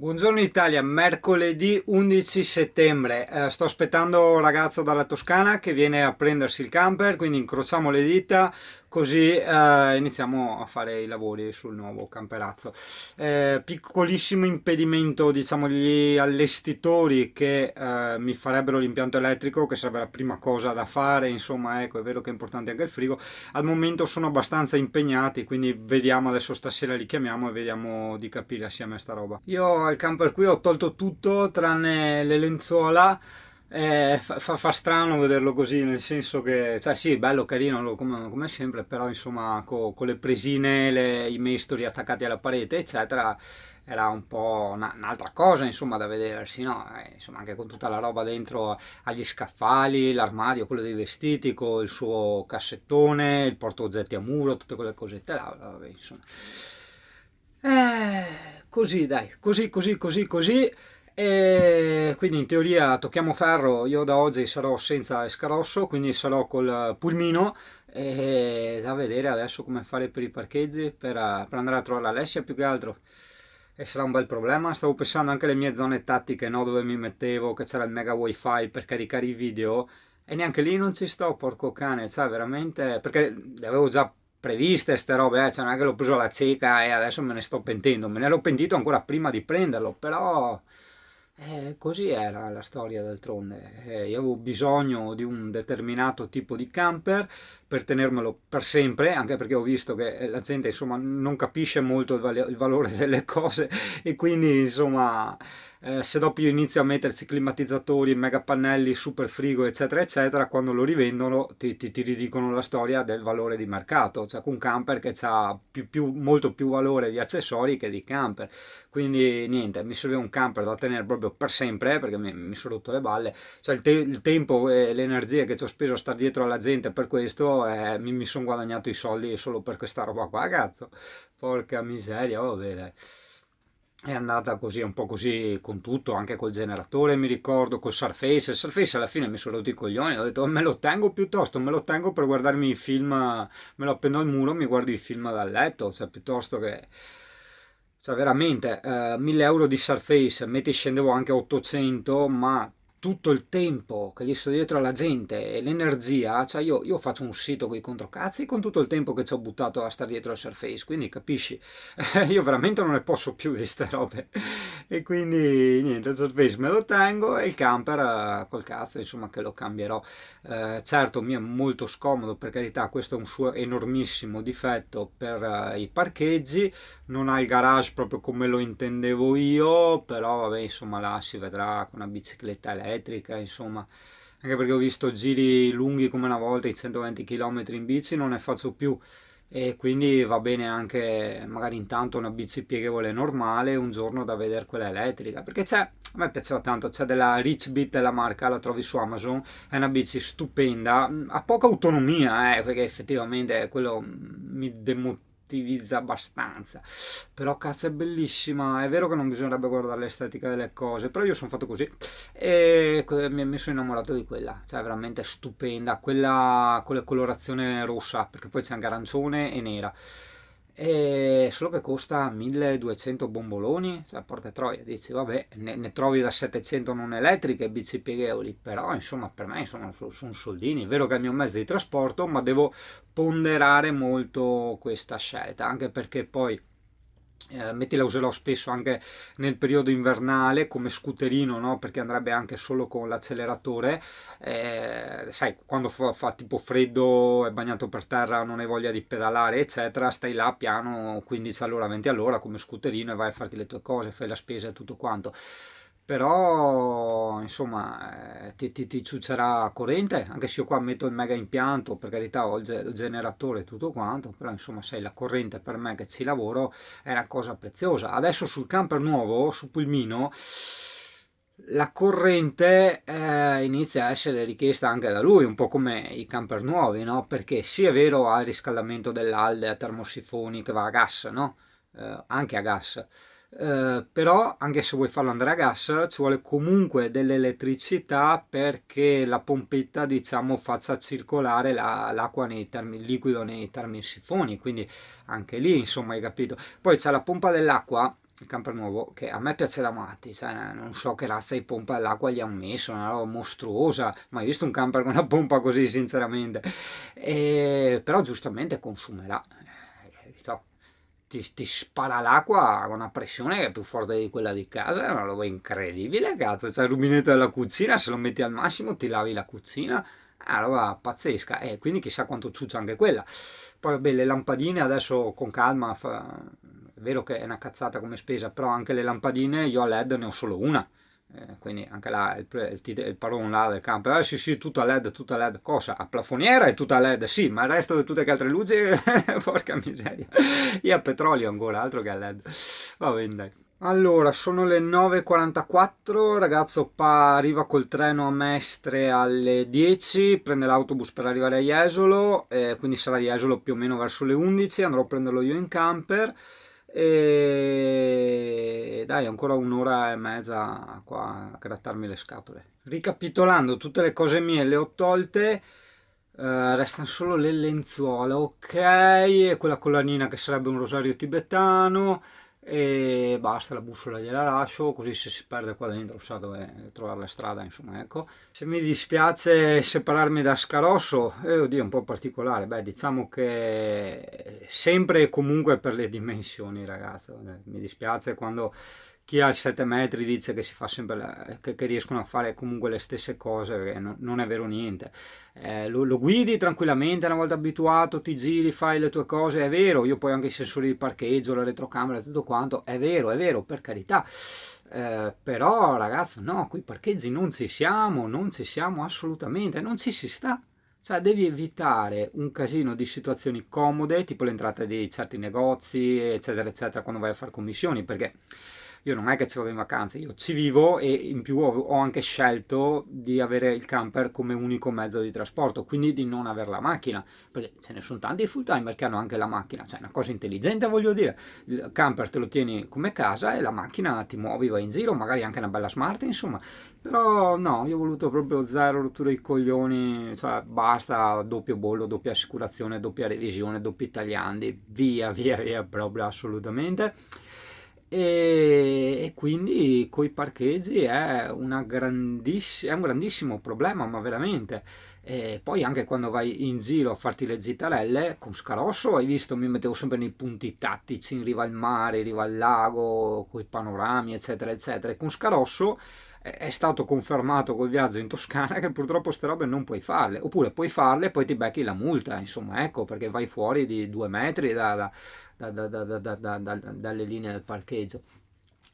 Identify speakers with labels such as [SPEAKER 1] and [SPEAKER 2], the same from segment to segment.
[SPEAKER 1] Buongiorno Italia, mercoledì 11 settembre. Eh, sto aspettando un ragazzo dalla Toscana che viene a prendersi il camper, quindi incrociamo le dita così eh, iniziamo a fare i lavori sul nuovo camperazzo. Eh, piccolissimo impedimento, diciamo, gli allestitori che eh, mi farebbero l'impianto elettrico, che sarebbe la prima cosa da fare, insomma, ecco, è vero che è importante anche il frigo. Al momento sono abbastanza impegnati, quindi vediamo adesso stasera li chiamiamo e vediamo di capire assieme sta roba. Io al camper qui ho tolto tutto tranne le lenzuola eh, fa, fa, strano vederlo così, nel senso che, cioè sì, bello, carino, come, come sempre, però insomma co, con le presine, le, i mestoli attaccati alla parete, eccetera, era un po' un'altra cosa, insomma, da vedersi, no? Eh, insomma, anche con tutta la roba dentro agli scaffali, l'armadio, quello dei vestiti, con il suo cassettone, il portaoggetti a muro, tutte quelle cosette là, vabbè, insomma. Eh, così, dai, così, così, così, così e quindi in teoria tocchiamo ferro, io da oggi sarò senza escarosso, quindi sarò col pulmino e da vedere adesso come fare per i parcheggi, per, eh, per andare a trovare Alessia più che altro. E sarà un bel problema, stavo pensando anche alle mie zone tattiche, no? dove mi mettevo, che c'era il mega wifi per caricare i video e neanche lì non ci sto, porco cane, cioè veramente, perché le avevo già previste queste robe, eh? cioè non è che l'ho preso alla cieca e adesso me ne sto pentendo, me ne ero pentito ancora prima di prenderlo, però... Eh, così era la storia d'altronde. Eh, io avevo bisogno di un determinato tipo di camper per tenermelo per sempre, anche perché ho visto che la gente insomma non capisce molto il, val il valore delle cose e quindi insomma eh, se dopo io inizio a metterci climatizzatori, mega pannelli, super frigo, eccetera, eccetera, quando lo rivendono ti, ti, ti, ridicono la storia del valore di mercato, cioè un camper che ha più, più, molto più valore di accessori che di camper. Quindi niente, mi serve un camper da tenere proprio per sempre perché mi, mi sono rotto le balle, cioè il, te, il tempo e l'energia che ci ho speso a stare dietro alla gente per questo, eh, mi, mi sono guadagnato i soldi solo per questa roba qua, cazzo, porca miseria, vabbè oh, dai è andata così, un po' così con tutto, anche col generatore mi ricordo, col Surface, il Surface alla fine mi sono rotto i coglioni, ho detto oh, me lo tengo piuttosto, me lo tengo per guardarmi i film, me lo appendo al muro, mi guardo i film dal letto, cioè piuttosto che... Cioè veramente, eh, 1000 euro di Surface, metti scendevo anche 800, ma tutto il tempo che gli sto dietro alla gente e l'energia, cioè io, io faccio un sito con i controcazzi con tutto il tempo che ci ho buttato a stare dietro al Surface, quindi capisci, io veramente non ne posso più di ste robe e quindi niente, il Surface me lo tengo e il camper eh, col cazzo insomma che lo cambierò, eh, certo mi è molto scomodo per carità, questo è un suo enormissimo difetto per eh, i parcheggi, non ha il garage proprio come lo intendevo io, però vabbè insomma là si vedrà con una bicicletta elettrica elettrica, insomma, anche perché ho visto giri lunghi come una volta, i 120 km in bici, non ne faccio più e quindi va bene anche magari intanto una bici pieghevole normale un giorno da vedere quella elettrica perché c'è a me piaceva tanto c'è della rich bit della marca la trovi su Amazon è una bici stupenda ha poca autonomia eh, perché effettivamente quello mm, mi demotiva cattivizza abbastanza. Però cazzo è bellissima, è vero che non bisognerebbe guardare l'estetica delle cose, però io sono fatto così e mi, sono innamorato di quella, cioè veramente stupenda, quella con la colorazione rossa, perché poi c'è anche arancione e nera. E solo che costa 1200 bomboloni, cioè porta troia, dici vabbè, ne, ne, trovi da 700 non elettriche bici pieghevoli, però insomma per me insomma, sono soldini, è vero che è il mio mezzo di trasporto, ma devo ponderare molto questa scelta, anche perché poi eh, metti la userò spesso anche nel periodo invernale come scooterino no? perché andrebbe anche solo con l'acceleratore eh, sai quando fa, fa, tipo freddo è bagnato per terra non hai voglia di pedalare eccetera stai là piano 15 all'ora 20 all'ora come scooterino e vai a farti le tue cose fai la spesa e tutto quanto però insomma eh, ti, ti, ti ciuccerà corrente anche se io qua metto il mega impianto per carità ho il, generatore e tutto quanto però insomma sai la corrente per me che ci lavoro è una cosa preziosa adesso sul camper nuovo su pulmino la corrente eh, inizia a essere richiesta anche da lui, un po' come i camper nuovi, no? Perché sì è vero ha il riscaldamento dell'alde a termosifoni che va a gas, no? Eh, anche a gas, eh, però anche se vuoi farlo andare a gas ci vuole comunque dell'elettricità perché la pompetta diciamo faccia circolare la, l'acqua nei termi, liquido nei termini sifoni quindi anche lì insomma hai capito poi c'è la pompa dell'acqua il camper nuovo che a me piace da matti cioè, eh, non so che razza di pompa dell'acqua gli hanno messo una roba mostruosa mai visto un camper con una pompa così sinceramente e, eh, però giustamente consumerà ti, ti spara l'acqua a una pressione che è più forte di quella di casa, è una roba incredibile, cazzo, c'è il rubinetto della cucina, se lo metti al massimo ti lavi la cucina, è una roba pazzesca, e eh, quindi chissà quanto ciuccia anche quella. Poi vabbè, le lampadine adesso con calma, fa... è vero che è una cazzata come spesa, però anche le lampadine io a LED ne ho solo una, eh, quindi anche là il, il, il, il là del campo, eh sì sì, tutta LED, tutta LED, cosa? A plafoniera è tutta LED, sì, ma il resto di tutte le altre luci, porca miseria, io a petrolio ancora, altro che a LED, va bene dai. Allora, sono le 9.44, ragazzo pa arriva col treno a Mestre alle 10, prende l'autobus per arrivare a Jesolo, eh, quindi sarà Jesolo più o meno verso le 11, andrò a prenderlo io in camper, e dai ancora un'ora e mezza qua a grattarmi le scatole ricapitolando tutte le cose mie le ho tolte eh, restano solo le lenzuola ok e quella collanina che sarebbe un rosario tibetano e basta la bussola gliela lascio così se si perde qua dentro sa dove trovare la strada insomma ecco se mi dispiace separarmi da Scarosso eh, oddio è un po' particolare beh diciamo che sempre e comunque per le dimensioni ragazzo mi dispiace quando chi ha 7 metri dice che, si la, che, che riescono a fare comunque le stesse cose, perché no, non è vero niente. Eh, lo, lo, guidi tranquillamente una volta abituato, ti giri, fai le tue cose, è vero. Io poi anche i sensori di parcheggio, la retrocamera, tutto quanto, è vero, è vero, per carità. Eh, però ragazzo, no, qui parcheggi non ci siamo, non ci siamo assolutamente, non ci si sta cioè devi evitare un casino di situazioni comode, tipo l'entrata di certi negozi, eccetera, eccetera, quando vai a fare commissioni, perché io non è che ci vado in vacanza, io ci vivo e in più ho, ho anche scelto di avere il camper come unico mezzo di trasporto, quindi di non avere la macchina, perché ce ne sono tanti full timer che hanno anche la macchina, cioè una cosa intelligente voglio dire, il camper te lo tieni come casa e la macchina ti muovi, vai in giro, magari anche una bella smart insomma, però no, io ho voluto proprio zero rottura di coglioni, cioè basta doppio bollo, doppia assicurazione, doppia revisione, doppi tagliandi, via via via proprio assolutamente e, e quindi coi parcheggi è, è, un grandissimo problema, ma veramente. E poi anche quando vai in giro a farti le zitarelle, con Scarosso hai visto, mi mettevo sempre nei punti tattici in riva al mare, in riva al lago, con i panorami, eccetera, eccetera. E con Scarosso eh, è stato confermato col viaggio in Toscana che purtroppo queste robe non puoi farle, oppure puoi farle e poi ti becchi la multa, insomma, ecco, perché vai fuori di due metri da, da da, da, da, dalle linee del parcheggio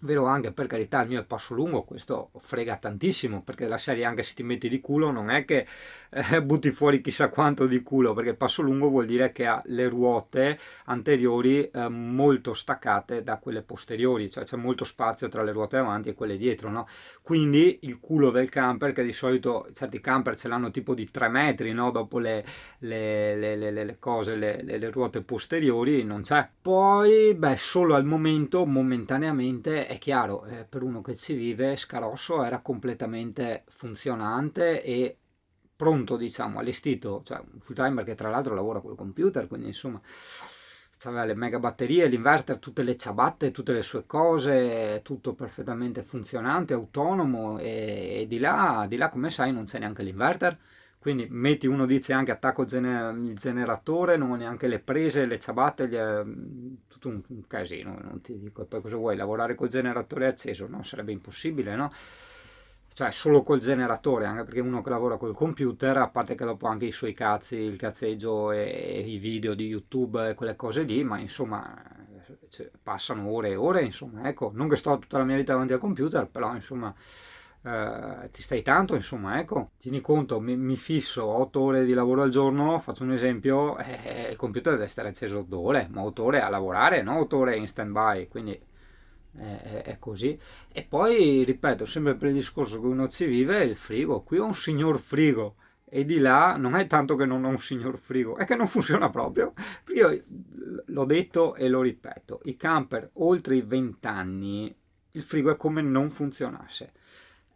[SPEAKER 1] vero anche per carità il mio è passo lungo questo frega tantissimo perché la serie anche se ti metti di culo non è che eh, butti fuori chissà quanto di culo perché passo lungo vuol dire che ha le ruote anteriori eh, molto staccate da quelle posteriori cioè c'è molto spazio tra le ruote avanti e quelle dietro no? quindi il culo del camper che di solito certi camper ce l'hanno tipo di 3 metri no? dopo le, le, le, le cose le ruote posteriori non c'è poi beh solo al momento momentaneamente è chiaro, eh, per uno che ci vive, Scarosso era completamente funzionante e pronto, diciamo, allestito, cioè un full timer che tra l'altro lavora col computer, quindi insomma aveva le mega batterie, l'inverter, tutte le ciabatte, tutte le sue cose, tutto perfettamente funzionante, autonomo e, e di là, di là come sai non c'è neanche l'inverter, quindi metti uno dice anche attacco gener- il generatore non ho neanche le prese le ciabatte gli, ehm, tutto un, un, casino non ti dico e poi cosa vuoi lavorare col generatore acceso no sarebbe impossibile no cioè solo col generatore anche perché uno che lavora col computer a parte che dopo anche i suoi cazzi il cazzeggio e, e i video di youtube e quelle cose lì ma insomma eh, cioè, passano ore e ore insomma ecco non che sto tutta la mia vita davanti al computer però insomma eh, ci stai tanto, insomma, ecco, tieni conto, mi, mi, fisso 8 ore di lavoro al giorno, faccio un esempio, eh, il computer deve stare acceso 8 ore, ma 8 ore a lavorare, non 8 ore in stand-by, quindi eh, è, così. E poi, ripeto, sempre per il discorso che uno ci vive, il frigo. Qui ho un signor frigo e di là non è tanto che non ho un signor frigo, è che non funziona proprio. Io l'ho detto e lo ripeto, i camper oltre i 20 anni, il frigo è come non funzionasse.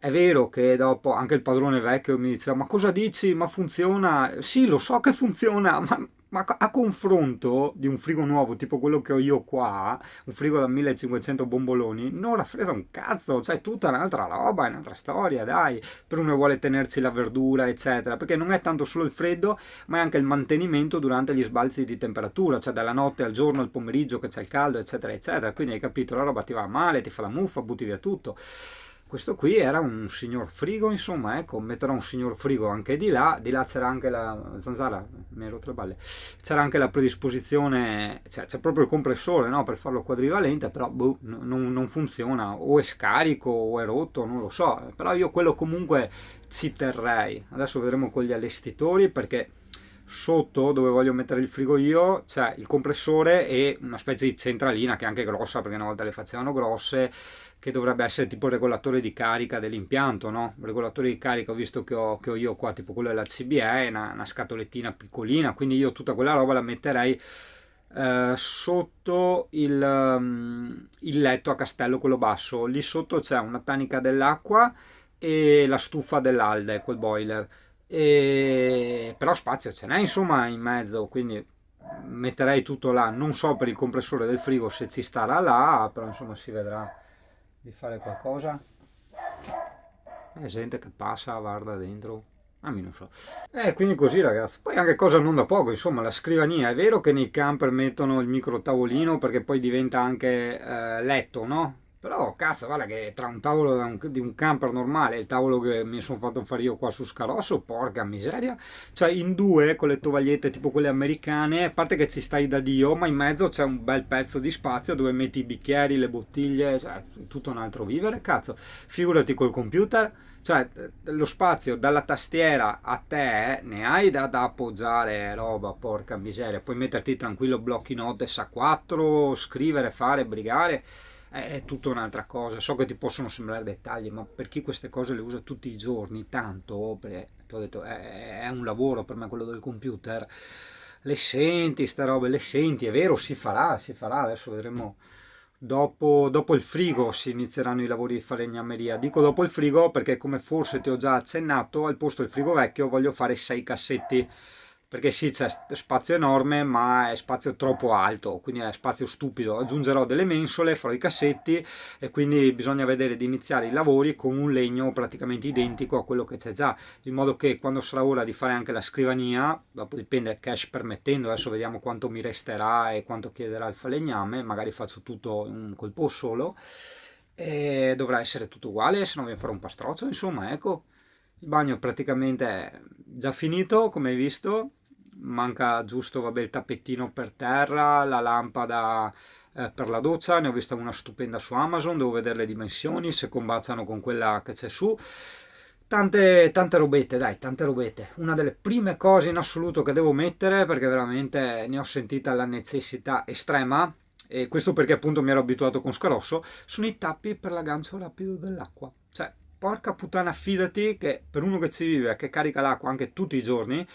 [SPEAKER 1] È vero che dopo anche il padrone vecchio mi diceva ma cosa dici, ma funziona? Sì, lo so che funziona, ma, ma a confronto di un frigo nuovo tipo quello che ho io qua, un frigo da 1500 bomboloni, non raffredda un cazzo, cioè è tutta un'altra roba, è un'altra storia, dai. Per uno vuole tenersi la verdura, eccetera, perché non è tanto solo il freddo, ma è anche il mantenimento durante gli sbalzi di temperatura, cioè dalla notte al giorno, al pomeriggio che c'è il caldo, eccetera, eccetera. Quindi hai capito, la roba ti va male, ti fa la muffa, butti via tutto questo qui era un signor frigo insomma ecco metterò un signor frigo anche di là di là c'era anche la zanzara mi ero tre balle c'era anche la predisposizione cioè c'è proprio il compressore no? per farlo quadrivalente però boh, non, non funziona o è scarico o è rotto non lo so però io quello comunque ci terrei adesso vedremo con gli allestitori perché sotto dove voglio mettere il frigo io c'è il compressore e una specie di centralina che è anche grossa perché una volta le facevano grosse che dovrebbe essere tipo il regolatore di carica dell'impianto no? il regolatore di carica ho visto che ho, che ho io qua tipo quello della CBE una, una, scatolettina piccolina quindi io tutta quella roba la metterei eh, sotto il, um, il letto a castello quello basso lì sotto c'è una tanica dell'acqua e la stufa dell'alde col boiler e... però spazio ce n'è insomma in mezzo, quindi metterei tutto là. Non so per il compressore del frigo se ci starà là, però insomma si vedrà di fare qualcosa. Eh, È gente che passa, guarda dentro. Ah, non so. Eh, quindi così ragazzi. Poi anche cosa non da poco, insomma, la scrivania. È vero che nei camper mettono il micro tavolino perché poi diventa anche eh, letto, no? Però cazzo, guarda che tra un tavolo di un camper normale e il tavolo che mi sono fatto fare io qua su Scarosso, porca miseria. Cioè in due con le tovagliette tipo quelle americane, a parte che ci stai da Dio, ma in mezzo c'è un bel pezzo di spazio dove metti i bicchieri, le bottiglie, cioè tutto un altro vivere, cazzo. Figurati col computer, cioè lo spazio dalla tastiera a te eh, ne hai da, da, appoggiare roba porca miseria puoi metterti tranquillo blocchi note S4 scrivere fare brigare è, tutta un'altra cosa. So che ti possono sembrare dettagli, ma per chi queste cose le usa tutti i giorni, tanto, ti ho detto, è, è un lavoro per me quello del computer, le senti, sta roba, le senti, è vero, si farà, si farà, adesso vedremo. Dopo, dopo, il frigo si inizieranno i lavori di falegnameria. Dico dopo il frigo perché come forse ti ho già accennato, al posto del frigo vecchio voglio fare sei cassetti perché sì c'è spazio enorme ma è spazio troppo alto quindi è spazio stupido aggiungerò delle mensole farò i cassetti e quindi bisogna vedere di iniziare i lavori con un legno praticamente identico a quello che c'è già in modo che quando sarà ora di fare anche la scrivania dopo dipende cash permettendo adesso vediamo quanto mi resterà e quanto chiederà il falegname magari faccio tutto in un colpo solo e dovrà essere tutto uguale se no vi farò un pastroccio insomma ecco il bagno praticamente è già finito come hai visto manca giusto vabbè, il tappettino per terra, la lampada eh, per la doccia, ne ho vista una stupenda su Amazon, devo vedere le dimensioni, se combaciano con quella che c'è su. Tante, tante robette, dai, tante robette. Una delle prime cose in assoluto che devo mettere, perché veramente ne ho sentita la necessità estrema, e questo perché appunto mi ero abituato con Scarosso, sono i tappi per l'aggancio rapido dell'acqua. Cioè, porca puttana, fidati che per uno che ci vive, e che carica l'acqua anche tutti i giorni,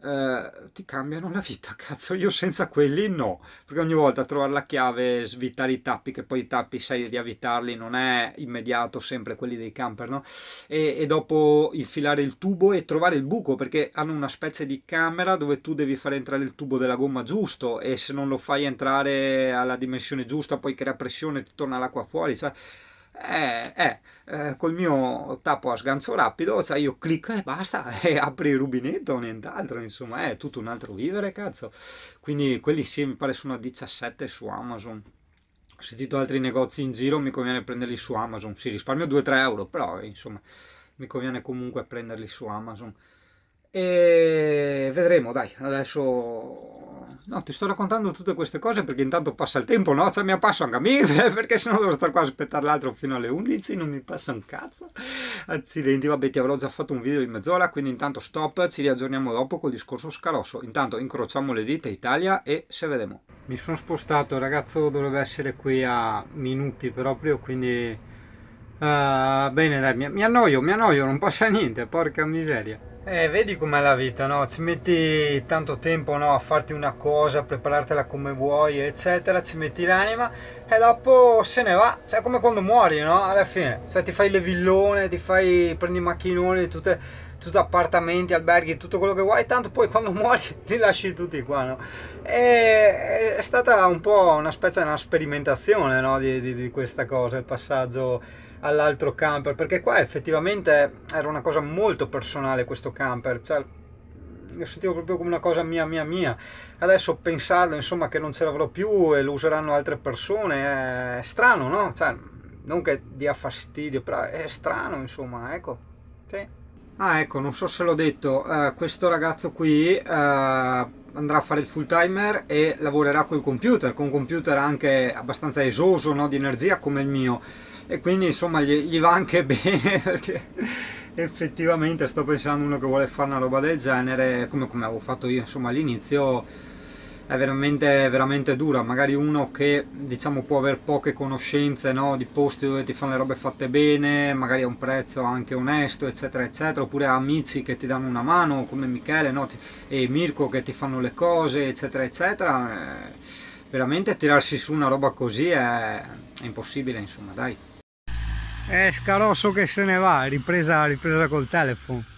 [SPEAKER 1] eh, ti cambiano la vita, cazzo, io senza quelli no, perché ogni volta trovare la chiave, svitare i tappi, che poi i tappi sai di riavvitarli, non è immediato sempre quelli dei camper, no? E, e dopo infilare il tubo e trovare il buco, perché hanno una specie di camera dove tu devi far entrare il tubo della gomma giusto e se non lo fai entrare alla dimensione giusta poi crea pressione e ti torna l'acqua fuori, cioè eh, eh, eh, col mio tappo a sgancio rapido, sai, io clicco e basta, e apri il rubinetto nient'altro, insomma, eh, è tutto un altro vivere, cazzo. Quindi quelli sì, mi pare sono a 17 su Amazon. Ho sentito altri negozi in giro, mi conviene prenderli su Amazon. Sì, risparmio 2-3 euro, però, insomma, mi conviene comunque prenderli su Amazon. E vedremo, dai, adesso... No, ti sto raccontando tutte queste cose perché intanto passa il tempo, no? Cioè mi passa anche a me, perché sennò devo stare qua a aspettare l'altro fino alle 11, non mi passa un cazzo. Accidenti, vabbè, ti avrò già fatto un video di mezz'ora, quindi intanto stop, ci riaggiorniamo dopo col discorso scarosso. Intanto incrociamo le dita Italia e se vedremo. Mi sono spostato, ragazzo dovrebbe essere qui a minuti proprio, quindi... Uh, bene, dai, mi, mi annoio, mi annoio, non passa niente, porca miseria. Eh, vedi com'è la vita, no? Ci metti tanto tempo no? a farti una cosa, a preparartela come vuoi, eccetera, ci metti l'anima e dopo se ne va. Cioè, come quando muori, no? Alla fine, cioè ti fai le villone, ti fai, prendi i macchinoni, tutte tutto appartamenti, alberghi, tutto quello che vuoi, tanto poi quando muori li lasci tutti qua, no? E è stata un po' una specie di una sperimentazione, no? di, di, di questa cosa, il passaggio all'altro camper, perché qua effettivamente era una cosa molto personale questo camper, cioè lo sentivo proprio come una cosa mia mia mia adesso pensarlo insomma che non ce l'avrò più e lo useranno altre persone è strano no? Cioè, non che dia fastidio però è strano insomma ecco sì. Ah ecco, non so se l'ho detto, uh, questo ragazzo qui uh, andrà a fare il full timer e lavorerà col computer, con un computer anche abbastanza esoso no, di energia come il mio e quindi insomma gli, gli va anche bene perché effettivamente sto pensando uno che vuole fare una roba del genere come, come avevo fatto io insomma all'inizio è veramente, veramente dura. Magari uno che diciamo può avere poche conoscenze no? di posti dove ti fanno le robe fatte bene, magari a un prezzo anche onesto, eccetera, eccetera, oppure amici che ti danno una mano, come Michele no? e Mirko che ti fanno le cose, eccetera, eccetera. Eh, veramente tirarsi su una roba così è, è impossibile, insomma, dai. È eh, Scarosso che se ne va, ripresa, ripresa col telefono.